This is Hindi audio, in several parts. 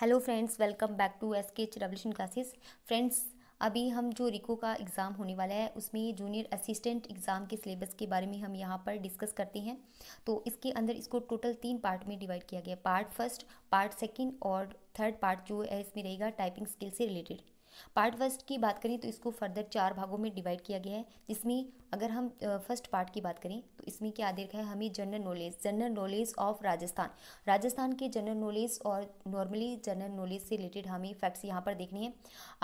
hello friends welcome back to S K revolution classes friends अभी हम जो रिको का एग्ज़ाम होने वाला है उसमें जूनियर असिस्टेंट एग्ज़ाम के सिलेबस के बारे में हम यहाँ पर डिस्कस करते हैं तो इसके अंदर इसको टोटल तीन पार्ट में डिवाइड किया गया पार्ट फर्स्ट पार्ट सेकेंड और थर्ड पार्ट जो है इसमें रहेगा टाइपिंग स्किल से रिलेटेड पार्ट फर्स्ट की बात करें तो इसको फर्दर चार भागों में डिवाइड किया गया है जिसमें अगर हम फर्स्ट पार्ट की बात करें तो इसमें क्या देख है हमें general knowledge general knowledge of Rajasthan Rajasthan के जनरल नॉलेज और नॉर्मली जनरल नॉलेज से रिलेटेड हमें फैक्ट्स यहाँ पर देखने हैं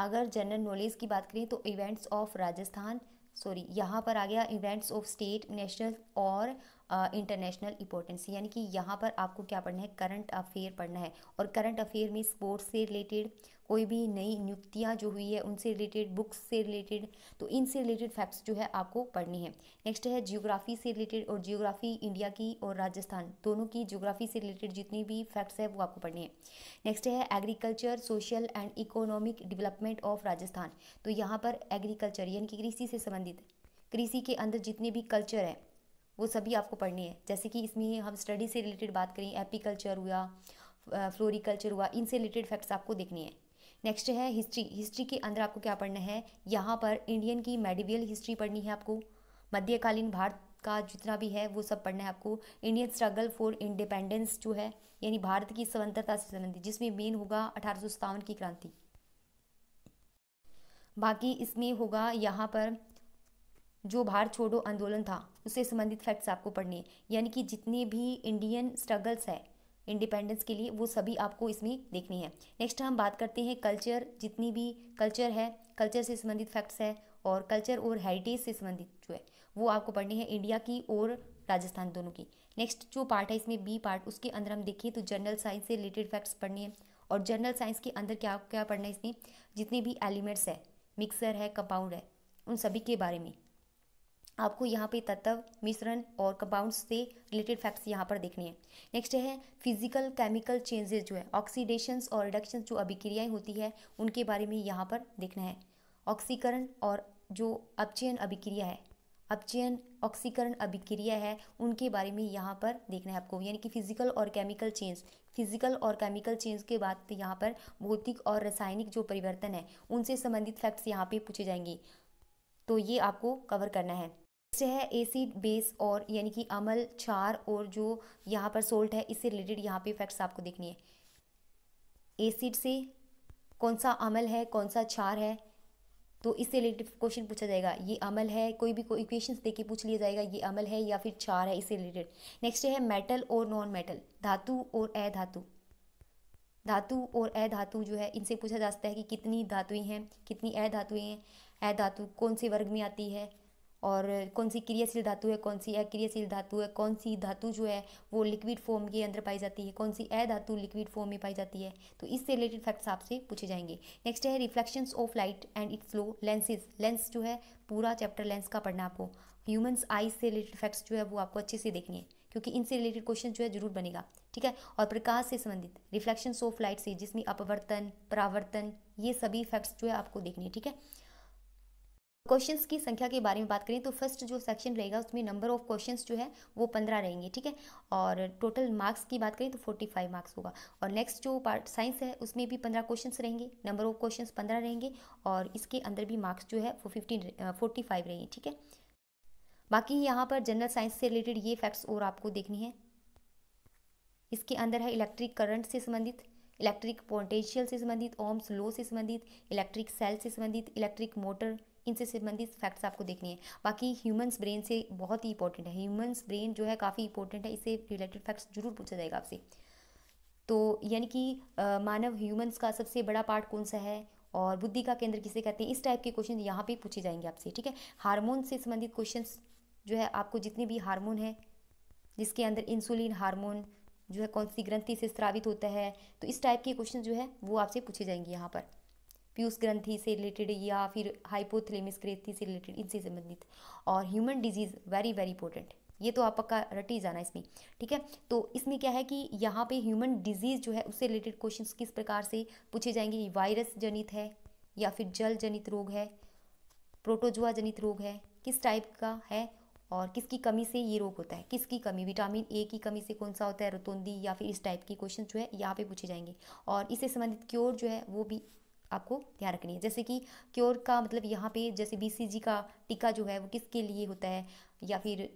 अगर जनरल नॉलेज की बात करें तो इवेंट्स ऑफ राजस्थान सॉरी यहाँ पर आ गया इवेंट्स ऑफ स्टेट नेशनल और इंटरनेशनल इंपॉर्टेंस यानी कि यहाँ पर आपको क्या पढ़ना है करंट अफेयर पढ़ना है और करंट अफेयर में स्पोर्ट्स से रिलेटेड कोई भी नई नियुक्तियाँ जो हुई है उनसे रिलेटेड बुक्स से रिलेटेड तो इनसे रिलेटेड फैक्ट्स जो है आपको पढ़नी है नेक्स्ट है जियोग्राफी से रिलेटेड और जियोग्राफी इंडिया की और राजस्थान दोनों की जियोग्राफी से रिलेटेड जितनी भी फैक्ट्स है वो आपको पढ़नी है नेक्स्ट है agriculture social and economic development of Rajasthan तो यहाँ पर एग्रीकल्चर यानी कि कृषि से संबंधित कृषि के अंदर जितने भी कल्चर हैं वो सभी आपको पढ़नी है जैसे कि इसमें हम स्टडी से रिलेटेड बात करें एपीकल्चर हुआ फ्लोरिकल्चर हुआ इनसे रिलेटेड फैक्ट्स आपको देखनी है नेक्स्ट है हिस्ट्री हिस्ट्री के अंदर आपको क्या पढ़ना है यहाँ पर इंडियन की मेडिवियल हिस्ट्री पढ़नी है आपको मध्यकालीन भारत का जितना भी है वो सब पढ़ना है आपको इंडियन स्ट्रगल फॉर इंडिपेंडेंस जो है यानी भारत की स्वतंत्रता से संबंधित जिसमें मेन होगा अठारह की क्रांति बाकी इसमें होगा यहाँ पर जो भारत छोड़ो आंदोलन था उससे संबंधित फैक्ट्स आपको पढ़ने हैं यानी कि जितने भी इंडियन स्ट्रगल्स है इंडिपेंडेंस के लिए वो सभी आपको इसमें देखनी है नेक्स्ट हम बात करते हैं कल्चर जितनी भी कल्चर है कल्चर से संबंधित फैक्ट्स है और कल्चर और हेरिटेज से संबंधित जो है वो आपको पढ़नी है इंडिया की और राजस्थान दोनों की नेक्स्ट जो पार्ट है इसमें बी पार्ट उसके अंदर हम देखें तो जनरल साइंस से रिलेटेड फैक्ट्स पढ़ने हैं और जनरल साइंस के अंदर क्या क्या पढ़ना है इसमें जितने भी एलिमेंट्स है मिक्सर है कंपाउंड है उन सभी के बारे में आपको यहाँ पे तत्व मिश्रण और कंपाउंड से रिलेटेड फैक्ट्स यहाँ पर देखने हैं नेक्स्ट है फिजिकल केमिकल चेंजेस जो है ऑक्सीडेशंस और रिडक्शन जो अभिक्रियाएं होती है उनके बारे में यहाँ पर देखना है ऑक्सीकरण और जो अपचयन अभिक्रिया है अपचयन ऑक्सीकरण अभिक्रिया है उनके बारे में यहाँ पर देखना है आपको यानी कि फिजिकल और केमिकल चेंज फिजिकल और केमिकल चेंज के बाद यहाँ पर भौतिक और रासायनिक जो परिवर्तन है उनसे संबंधित फैक्ट्स यहाँ पे पूछे जाएंगे तो ये आपको कवर करना है नेक्स्ट है एसिड बेस और यानी कि अमल चार और जो यहाँ पर सोल्ट है इससे रिलेटेड यहाँ पे इफेक्ट्स आपको देखनी है एसिड से कौन सा अमल है कौन सा चार है तो इससे रिलेटेड क्वेश्चन पूछा जाएगा ये अमल है कोई भी कोई इक्वेशन देख के पूछ लिया जाएगा ये अमल है या फिर चार है इससे रिलेटेड नेक्स्ट है मेटल और नॉन मेटल धातु और अधातु धातु और अधातु जो है इनसे पूछा जा सकता है कि कितनी धातुएं हैं कितनी अधातुएं हैं अधातु कौन से वर्ग में आती है और कौन सी क्रियाशील धातु है कौन सी अक्रियाशील धातु है कौन सी धातु जो है वो लिक्विड फॉर्म के अंदर पाई जाती है कौन सी अ धातु लिक्विड फॉर्म में पाई जाती है तो इससे रिलेटेड फैक्ट्स आपसे पूछे जाएंगे नेक्स्ट है reflections of light and its flow lenses lens जो है पूरा चैप्टर लेंस का पढ़ना आपको ह्यूमन्स आईज से रिलेटेड फैक्ट्स जो है वो आपको अच्छे से देखनी है क्योंकि इनसे रिलेटेड क्वेश्चन जो है जरूर बनेगा ठीक है और प्रकाश से संबंधित रिफ्लेक्शन ऑफ लाइट से जिसमें अपवर्तन परावर्तन ये सभी फैक्ट्स जो है आपको देखने है ठीक है क्वेश्चंस की संख्या के बारे में बात करें तो फर्स्ट जो सेक्शन रहेगा उसमें नंबर ऑफ क्वेश्चंस जो है वो पंद्रह रहेंगे ठीक है और टोटल मार्क्स की बात करें तो फोर्टी फाइव मार्क्स होगा और नेक्स्ट जो पार्ट साइंस है उसमें भी पंद्रह क्वेश्चंस रहेंगे नंबर ऑफ क्वेश्चंस पंद्रह रहेंगे और इसके अंदर भी मार्क्स जो है वो फिफ्टीन फोर्टी फाइव रहेंगे ठीक है बाकी यहाँ पर जनरल साइंस से रिलेटेड ये फैक्ट्स और आपको देखनी है इसके अंदर है इलेक्ट्रिक करंट से संबंधित इलेक्ट्रिक पोटेंशियल से संबंधित ओम्स लो से संबंधित इलेक्ट्रिक सेल से संबंधित इलेक्ट्रिक मोटर इनसे संबंधित फैक्ट्स आपको देखने हैं बाकी ह्यूमन्स ब्रेन से बहुत ही इंपॉर्टेंट है ह्यूमन्स ब्रेन जो है काफ़ी इंपॉर्टेंट है इससे रिलेटेड फैक्ट्स जरूर पूछा जाएगा आपसे तो यानी कि मानव ह्यूमन्स का सबसे बड़ा पार्ट कौन सा है और बुद्धि का केंद्र किसे कहते हैं इस टाइप के क्वेश्चन यहाँ पे पूछे जाएंगे आपसे ठीक है हार्मोन से संबंधित क्वेश्चन जो है आपको जितने भी हार्मोन है जिसके अंदर इंसुलिन हार्मोन जो है कौन सी ग्रंथि से स्त्रावित होता है तो इस टाइप के क्वेश्चन जो है वो आपसे पूछे जाएंगे यहाँ पर पीयूष ग्रंथि से रिलेटेड या फिर हाइपोथलेमिस ग्रंथि से रिलेटेड इनसे संबंधित और human disease very very important ये तो आप पक्का रट ही जाना इसमें ठीक है तो इसमें क्या है कि यहाँ पे ह्यूमन डिजीज़ जो है उससे रिलेटेड क्वेश्चंस किस प्रकार से पूछे जाएंगे वायरस जनित है या फिर जल जनित रोग है प्रोटोजुआ जनित रोग है किस टाइप का है और किसकी कमी से ये रोग होता है किसकी कमी विटामिन ए की कमी से कौन सा होता है रतौंदी या फिर इस टाइप के क्वेश्चन जो है यहाँ पे पूछे जाएंगे और इससे संबंधित क्योर जो है वो भी आपको ध्यान रखनी है जैसे कि क्योर का मतलब यहाँ पे जैसे बीसीजी का टीका जो है वो किसके लिए होता है या फिर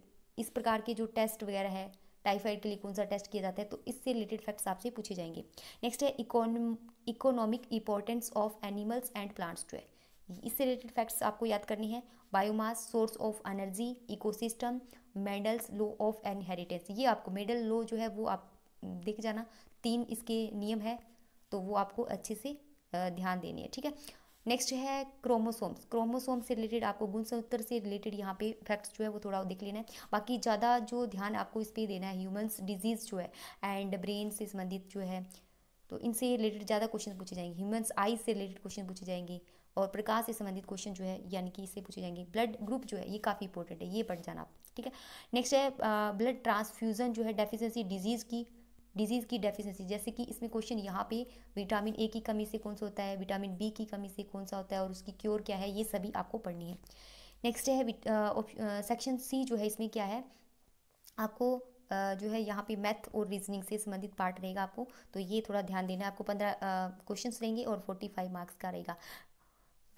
इस प्रकार के जो टेस्ट वगैरह है टाइफाइड के लिए कौन सा टेस्ट किया जाता है तो इससे रिलेटेड फैक्ट्स आपसे पूछे जाएंगे नेक्स्ट है economic importance of animals and plants जो है इससे रिलेटेड फैक्ट्स आपको याद करनी है biomass source of energy ecosystem medals law of heritage ये आपको मेडल लो जो है वो आप देख जाना तीन इसके नियम है तो वो आपको अच्छे से ध्यान देनी है ठीक है नेक्स्ट है क्रोमोसोम्स क्रोमोसोम से रिलेटेड आपको गुणसूत्र से रिलेटेड यहाँ पे फैक्ट्स जो है वो थोड़ा देख लेना है बाकी ज़्यादा जो ध्यान आपको इस पर देना है ह्यूमन्स डिजीज़ जो है एंड ब्रेन से संबंधित जो है तो इनसे रिलेटेड ज़्यादा क्वेश्चन पूछे जाएंगे ह्यूमन्स आई से रिलेटेड क्वेश्चन पूछे जाएंगे और प्रकाश से संबंधित क्वेश्चन जो है यानी कि इससे पूछे जाएंगे ब्लड ग्रुप जो है ये काफ़ी इंपॉर्टेंट है ये पढ़ जाना आप ठीक है नेक्स्ट है ब्लड ट्रांसफ्यूज़न जो है डेफिशेंसी डिजीज़ की डिजीज़ की डेफिशिएंसी जैसे कि इसमें क्वेश्चन यहाँ पे विटामिन ए की कमी से कौन सा होता है विटामिन बी की कमी से कौन सा होता है और उसकी क्योर क्या है ये सभी आपको पढ़नी है नेक्स्ट है सेक्शन सी जो है इसमें क्या है आपको जो है यहाँ पे मैथ और रीजनिंग से संबंधित पार्ट रहेगा आपको तो ये थोड़ा ध्यान देना है आपको पंद्रह क्वेश्चन रहेंगे और फोर्टी फाइव मार्क्स का रहेगा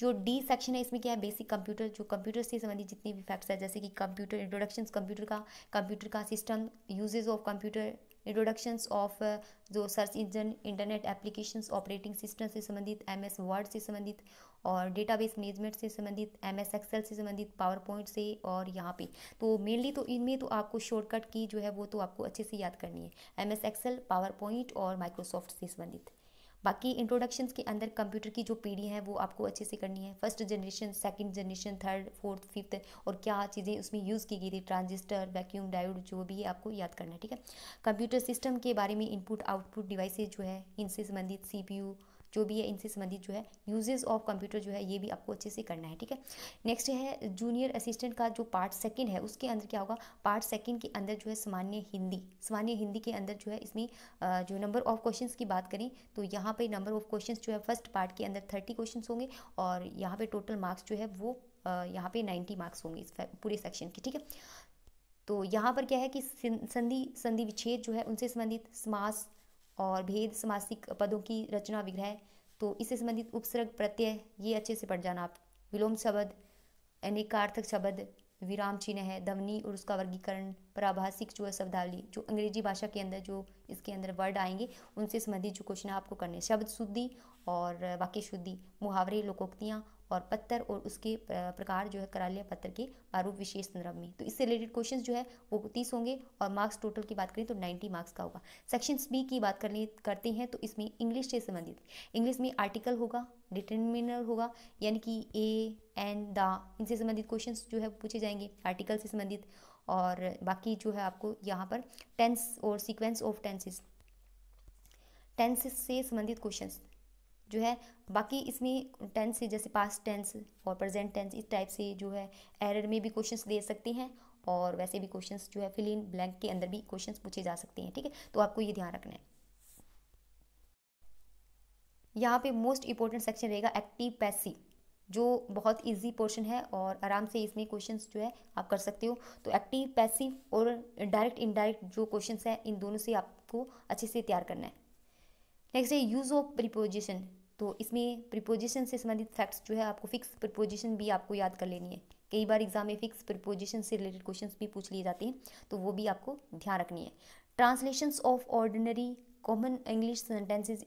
जो डी सेक्शन है इसमें क्या है बेसिक कंप्यूटर जो कंप्यूटर से संबंधित जितने भी फैक्ट्स है जैसे कि कंप्यूटर इंट्रोडक्शन कंप्यूटर का कंप्यूटर का system usages of computer introductions of uh, जो search engine internet applications operating system से संबंधित एम एस वर्ड से संबंधित और डेटाबेस मैनेजमेंट से संबंधित एम एस एक्सेल से संबंधित पावर पॉइंट से और यहाँ पे तो मेनली तो इनमें तो आपको शॉर्टकट की जो है वो तो आपको अच्छे से याद करनी है M S excel power point और माइक्रोसॉफ्ट से संबंधित बाकी इंट्रोडक्शन के अंदर कंप्यूटर की जो पीढ़ी है वो आपको अच्छे से करनी है first generation second generation third fourth fifth और क्या चीज़ें उसमें यूज़ की गई थी ट्रांजिस्टर वैक्यूम डायोड जो भी है आपको याद करना है ठीक है कंप्यूटर सिस्टम के बारे में इनपुट आउटपुट डिवाइसेज जो है इनसे संबंधित सी जो भी है इनसे संबंधित जो है यूजेज ऑफ कंप्यूटर जो है ये भी आपको अच्छे से करना है ठीक है नेक्स्ट है जूनियर असिस्टेंट का जो पार्ट सेकेंड है उसके अंदर क्या होगा पार्ट सेकेंड के अंदर जो है सामान्य हिंदी सामान्य हिंदी के अंदर जो है इसमें जो नंबर ऑफ क्वेश्चन की बात करें तो यहाँ पर नंबर ऑफ क्वेश्चन जो है फर्स्ट पार्ट के अंदर थर्टी क्वेश्चन होंगे और यहाँ पर टोटल मार्क्स जो है वो यहाँ पर नाइन्टी मार्क्स होंगे इस पूरे सेक्शन के ठीक है तो यहाँ पर क्या है कि संधि संधि विच्छेद जो है उनसे संबंधित समास और भेद समासिक पदों की रचना विग्रह तो इससे संबंधित उपसर्ग प्रत्यय ये अच्छे से पढ़ जाना आप विलोम शब्द अनेकार्थक शब्द विराम चिन्ह है धवनी और उसका वर्गीकरण प्राभाषिक जो है शब्दावली जो अंग्रेजी भाषा के अंदर जो इसके अंदर वर्ड आएंगे उनसे संबंधित जो क्वेश्चन आपको करने शब्द शुद्धि और वाक्य शुद्धि मुहावरे लोकोक्तियाँ और पत्थर और उसके प्रकार जो है करालिया पत्थर के आरूप विशेष संदर्भ में तो इससे रिलेटेड क्वेश्चन जो है वो तीस होंगे और मार्क्स टोटल की बात करें तो नाइन्टी मार्क्स का होगा सेक्शन बी की बात करने करते हैं तो इसमें इंग्लिश से संबंधित इंग्लिश में आर्टिकल होगा डिटर्मिनर होगा यानी कि ए एन द इनसे संबंधित क्वेश्चन जो है पूछे जाएंगे आर्टिकल से संबंधित और बाकी जो है आपको यहाँ पर टेंस और सीक्वेंस ऑफ टेंसेस टेंसेस से संबंधित क्वेश्चंस जो है बाकी इसमें टेंस से जैसे पास्ट टेंस और प्रेजेंट टेंस इस टाइप से जो है एरर में भी क्वेश्चंस दे सकते हैं और वैसे भी क्वेश्चंस जो है फिलिंग ब्लैंक के अंदर भी क्वेश्चंस पूछे जा सकते हैं ठीक है तो आपको ये ध्यान रखना है यहाँ पे मोस्ट इंपॉर्टेंट सेक्शन रहेगा एक्टिव पैसिव जो बहुत इजी पोर्शन है और आराम से इसमें क्वेश्चन जो है आप कर सकते हो तो एक्टिव पैसिव और डायरेक्ट इनडायरेक्ट जो क्वेश्चन हैं इन दोनों से आपको अच्छे से तैयार करना है नेक्स्ट है यूज़ ऑफ प्रिपोजिशन तो इसमें प्रिपोजिशन से संबंधित फैक्ट्स जो है आपको फिक्स प्रिपोजिशन भी आपको याद कर लेनी है कई बार एग्जाम में फिक्स प्रिपोजिशन से रिलेटेड क्वेश्चन भी पूछ लिए जाते हैं तो वो भी आपको ध्यान रखनी है translations of ordinary common English sentences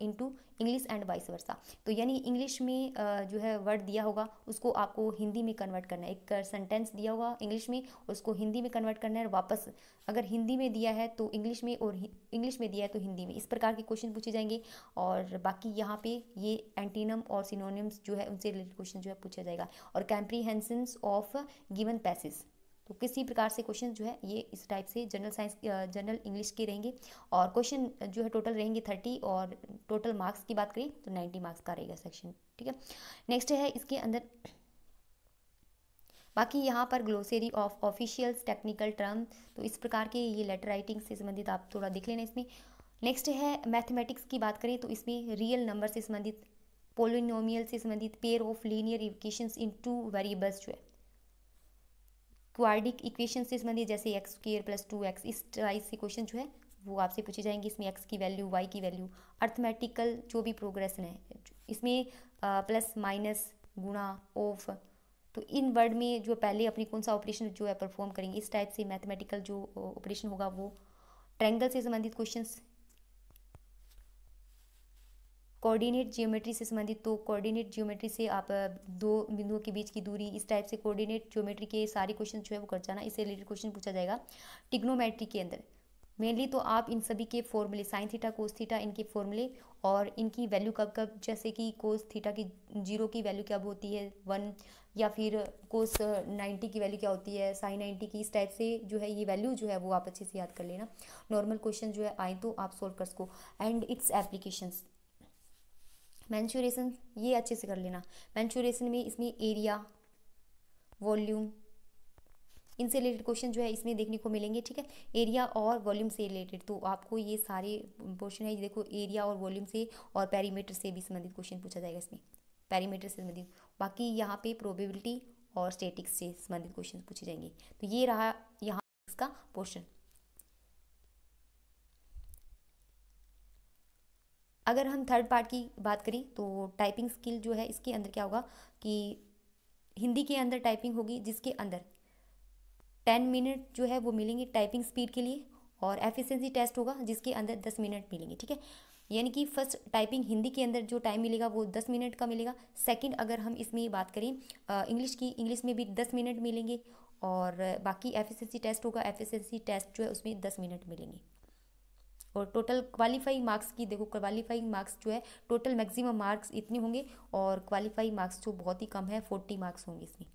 into English and vice versa तो यानी इंग्लिश में uh, जो है वर्ड दिया होगा उसको आपको हिंदी में कन्वर्ट करना है एक सेंटेंस uh, दिया होगा इंग्लिश में उसको हिंदी में कन्वर्ट करना है और वापस अगर हिंदी में दिया है तो इंग्लिश में और इंग्लिश में दिया है तो हिंदी में इस प्रकार के क्वेश्चन पूछे जाएंगे और बाकी यहाँ पे ये एंटीनम और सिनोनियम्स जो है उनसे रिलेटेड क्वेश्चन जो है पूछा जाएगा और कैम्प्रीहेंसन्स ऑफ गिवन पैसेज तो किसी प्रकार से क्वेश्चन जो है ये इस टाइप से जनरल साइंस जनरल इंग्लिश के रहेंगे और क्वेश्चन जो है टोटल रहेंगे थर्टी और टोटल मार्क्स की बात करें तो नाइन्टी मार्क्स का रहेगा सेक्शन ठीक है नेक्स्ट है इसके अंदर बाकी यहाँ पर glossary of officials technical term तो इस प्रकार के ये लेटर राइटिंग से संबंधित आप थोड़ा देख लेना इसमें नेक्स्ट है मैथमेटिक्स की बात करें तो इसमें रियल नंबर से संबंधित पोलिनोमियल से संबंधित pair of linear equation in two variables जो है क्वार्डिक इक्वेशन से संबंधित जैसे x square plus two x इस टाइप से क्वेश्चन जो है वो आपसे पूछे जाएंगे इसमें एक्स की वैल्यू वाई की वैल्यू अर्थमेटिकल जो भी प्रोग्रेस है इसमें प्लस माइनस गुणा ऑफ तो इन वर्ड में जो पहले अपनी कौन सा ऑपरेशन जो है परफॉर्म करेंगे इस टाइप से मैथमेटिकल जो ऑपरेशन होगा वो ट्रैंगल से संबंधित क्वेश्चंस कोऑर्डिनेट जियोमेट्री से संबंधित तो कोऑर्डिनेट जियोमेट्री से आप दो बिंदुओं के बीच की दूरी इस टाइप से कोऑर्डिनेट जियोमेट्री के सारे क्वेश्चन जो है वो कर जाना इससे रिलेटेड क्वेश्चन पूछा जाएगा टिग्नोमेट्री के अंदर मेनली तो आप इन सभी के फॉर्मूले साइन थीटा कोस थीटा इनके फॉर्मूले और इनकी वैल्यू कब कब जैसे कि कोस थीटा की जीरो की वैल्यू क्या होती है वन या फिर कोस नाइन्टी की वैल्यू क्या होती है साइन नाइन्टी की इस टाइप से जो है ये वैल्यू जो है वो आप अच्छे से याद कर लेना नॉर्मल क्वेश्चन जो है आए तो आप सोल्व कर सको एंड इट्स एप्लीकेशंस मैंचुरेशन ये अच्छे से कर लेना मैंचुरेशन में इसमें एरिया वॉल्यूम इनसे रिलेटेड क्वेश्चन जो है इसमें देखने को मिलेंगे ठीक है एरिया और वॉल्यूम से रिलेटेड तो आपको ये सारे पोर्शन है देखो एरिया और वॉल्यूम से और पैरीमीटर से भी संबंधित क्वेश्चन पूछा जाएगा इसमें पैरीमीटर से संबंधित बाकी यहाँ पे प्रोबेबिलिटी और स्टेटिक्स से संबंधित क्वेश्चन पूछे जाएंगे तो ये रहा यहाँ इसका पोर्शन अगर हम थर्ड पार्ट की बात करें तो टाइपिंग स्किल जो है इसके अंदर क्या होगा कि हिंदी के अंदर टाइपिंग होगी जिसके अंदर टेन मिनट जो है वो मिलेंगे टाइपिंग स्पीड के लिए और एफिशिएंसी टेस्ट होगा जिसके अंदर दस मिनट मिलेंगे ठीक है यानी कि फर्स्ट टाइपिंग हिंदी के अंदर जो टाइम मिलेगा वो दस मिनट का मिलेगा सेकंड अगर हम इसमें बात करें इंग्लिश की इंग्लिश में भी दस मिनट मिलेंगे और बाकी एफिशिएंसी टेस्ट होगा एफिशिएंसी टेस्ट जो है उसमें दस मिनट मिलेंगे और टोटल क्वालिफाइंग मार्क्स की देखो क्वालिफाइंग मार्क्स जो है टोटल मैक्सिमम मार्क्स इतने होंगे और क्वालिफाइंग मार्क्स जो बहुत ही कम है फोर्टी मार्क्स होंगे इसमें